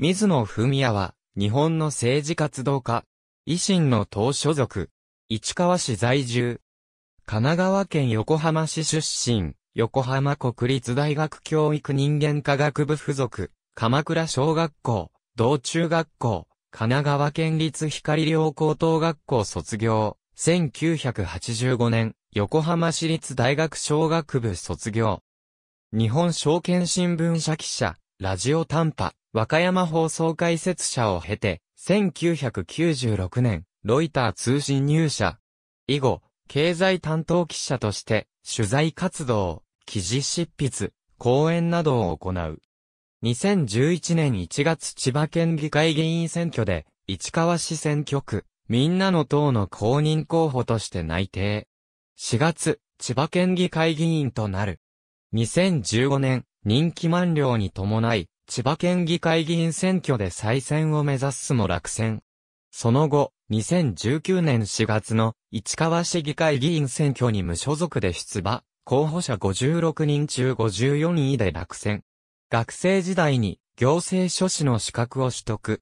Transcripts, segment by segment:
水野文也は、日本の政治活動家、維新の党所属、市川市在住。神奈川県横浜市出身、横浜国立大学教育人間科学部附属、鎌倉小学校、道中学校、神奈川県立光陵高等学校卒業、1985年、横浜市立大学小学部卒業。日本証券新聞社記者、ラジオ短波、和歌山放送解説者を経て、1996年、ロイター通信入社。以後、経済担当記者として、取材活動、記事執筆、講演などを行う。2011年1月千葉県議会議員選挙で、市川市選挙区、みんなの党の公認候補として内定。4月、千葉県議会議員となる。2015年、人気満了に伴い、千葉県議会議員選挙で再選を目指すも落選。その後、2019年4月の市川市議会議員選挙に無所属で出馬、候補者56人中54位で落選。学生時代に行政書士の資格を取得。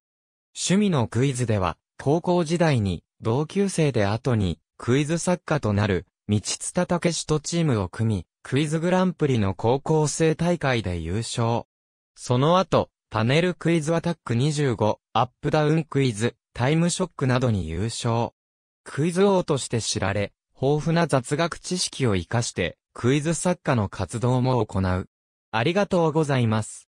趣味のクイズでは、高校時代に同級生で後にクイズ作家となる、道津田武史とチームを組み、クイズグランプリの高校生大会で優勝。その後、パネルクイズアタック25、アップダウンクイズ、タイムショックなどに優勝。クイズ王として知られ、豊富な雑学知識を活かして、クイズ作家の活動も行う。ありがとうございます。